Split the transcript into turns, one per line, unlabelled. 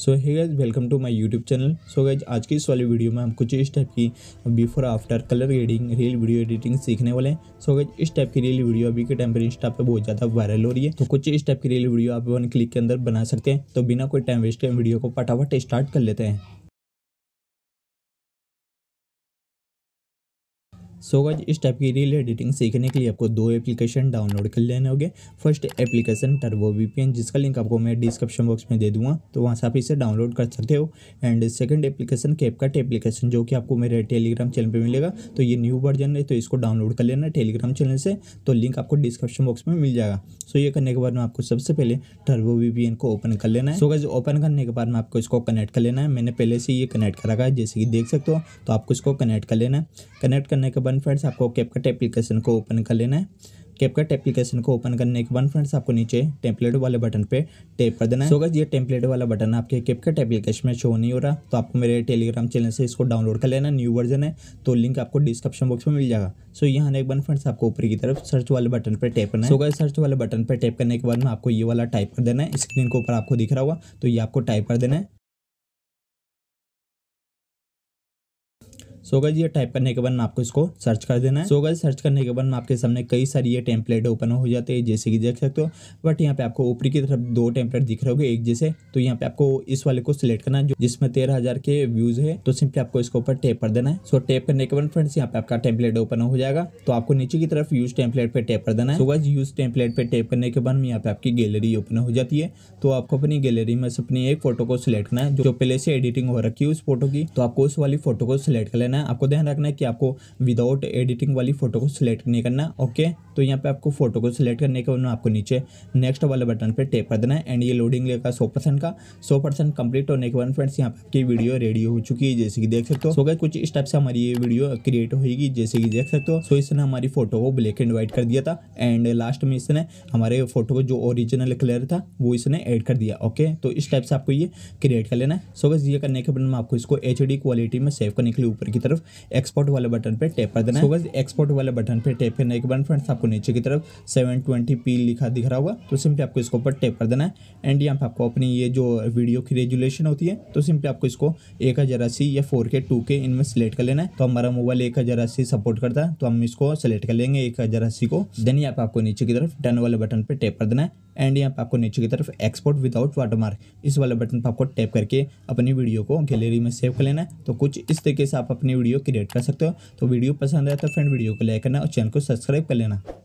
so hey guys welcome to my YouTube channel so guys आज की इस वाली वीडियो में हम कुछ इस टाइप की before after colour editing reel video editing सीखने वाले हैं सो गाइज इस टाइप की रील वीडियो अभी के टाइम पर इंस्टा पे बहुत ज़्यादा वायरल हो रही है तो कुछ इस टाइप की रील वीडियो आप वन क्लिक के अंदर बना सकते हैं तो बिना कोई टाइम वेस्ट के वीडियो को फटाफट स्टार्ट कर लेते हैं सो so इस टाइप की रील एडिटिंग सीखने के लिए आपको दो एप्लीकेशन डाउनलोड कर लेने होंगे फर्स्ट एप्लीकेशन टर्बो वीपीएन जिसका लिंक आपको मैं डिस्क्रिप्शन बॉक्स में दे दूंगा तो वहाँ से आप इसे डाउनलोड कर सकते हो and second application CapCut application जो कि आपको मेरे टेलीग्राम चैनल पर मिलेगा तो ये न्यू वर्जन है तो इसको डाउनलोड कर लेना टेलीग्राम चैनल से तो लिंक आपको डिस्क्रिप्शन बॉक्स में मिल जाएगा सो so ये करने के बाद में आपको सबसे पहले टर्बो वीपीएन को ओपन कर लेना है सो गज ओपन करने के बाद में आपको इसको कनेक्ट कर लेना है मैंने पहले से ये कनेक्ट करा है जैसे कि देख सकते हो तो आपको इसको कनेक्ट कर लेना है कनेक्ट करने के बाद बाद फ्रेंड्स आपको कैपकट एप्लीकेशन को ओपन कर लेना है कैपकट एप्लीकेशन को ओपन करने के बाद फ्रेंड्स आपको नीचे टेम्पलेट वाले बटन पे टैप कर देना है सोगा ये टेम्पलेट वाला बटन आपके कैपकट एप्लीकेशन में शो नहीं हो रहा तो आपको मेरे टेलीग्राम चैनल से इसको डाउनलोड कर लेना न्यू वर्जन है तो लिंक आपको डिस्क्रिप्शन बॉक्स में मिल जाएगा सो यहाँ एक के फ्रेंड्स आपको ऊपर की तरफ सर्च वाले बटन पर टैप करना है सोगा सर्च वाले बटन पर टैप करने के बाद में आपको ये वाला टाइप कर देना है स्क्रीन के ऊपर आपको दिख रहा होगा तो ये आपको टाइप कर देना है सो गज ये टाइप करने के बाद में आपको इसको सर्च कर देना है सो गज सर्च करने के बाद में आपके सामने कई सारी ये टेम्पलेट ओपन हो जाते हैं जैसे कि देख सकते हो बट यहाँ पे आपको ऊपरी की तरफ दो टेम्पलेट दिख रहे हो एक जैसे तो यहाँ पे आपको इस वाले को सिलेक्ट करना है जिसमें तेरह हजार के व्यूज है तो सिंपली आपको इसके ऊपर टेप कर देना है सो टेप करने के बाद फ्रेंड्स यहाँ पे आपका टेम्पलेट ओपन हो जाएगा तो आपको नीचे की तरफ यूज टेम्पलेट पे टेप कर देना है सो गज यूज टेम्पलेट पे टेप करने के बाद यहाँ पे आपकी गैलरी ओपन हो जाती है तो आपको अपनी गैलरी में से अपनी एक फोटो को सिलेक्ट करना है जो पहले से एडिटिंग हो रखी है उस फोटो की तो आपको उस वाली फोटो को सिलेक्ट कर लेना है है आपको ध्यान रखना है कि आपको विदाउट एडिटिंग वाली फोटो को सिलेक्ट नहीं करना है ओके तो यहाँ पे आपको फोटो को सिलेक्ट करने के बाद आपको नीचे नेक्स्ट वाले बटन पे टेप कर देना है एंड ये लोडिंग लेगा सौ परसेंट का सौ परसेंट कंप्लीट होने के बाद फ्रेंड्स यहाँ पे आपकी वीडियो रेडी हो चुकी है जैसे कि देख सकते हो सो कुछ स्टेप से हमारी ये वीडियो क्रिएट होगी जैसे कि देख सकते हो सो इसने हमारी फोटो को ब्लैक एंड व्हाइट कर दिया था एंड लास्ट में इसने हमारे फोटो को जो ओरिजिनल कलर था वो इसने एड कर दिया ओके तो इस टाइप से आपको ये क्रिएट कर लेना है सो गए ये करने के बाद आपको इसको एच क्वालिटी में सेव करने के लिए ऊपर की तरफ एक्सपोर्ट वाले बटन पर टैप कर देना होगा एक्सपोर्ट वाले बटन पर टैप करने के बाद फ्रेंड्स आपको नीचे की तरफ सेवन ट्वेंटी पी लिखा दिख रहा होगा तो सिंपली आपको इसके ऊपर टैप कर देना है एंड यहाँ पर आपको अपनी ये जो वीडियो की रेजुलेशन होती है तो सिंपली आपको इसको एक हज़ार अस्सी या फोर के टू के इनमें सेलेक्ट कर लेना है तो हमारा मोबाइल एक हज़ार अस्सी सपोर्ट करता है तो हम इसको सेलेक्ट कर लेंगे एक हज़ार अस्सी को देन यहाँ पर आपको नीचे की तरफ डन वाले बटन पर टैप कर देना है एंड यहाँ पे आपको नीचे की तरफ एक्सपोर्ट विदाउट वाटरमार्क इस वाले बटन पर आपको टैप करके अपनी वीडियो को गैलरी में सेव कर लेना है तो कुछ इस तरीके से आप अपनी वीडियो क्रिएट कर सकते हो तो वीडियो पसंद आए तो फ्रेंड वीडियो को लाइक करना और चैनल को सब्सक्राइब कर लेना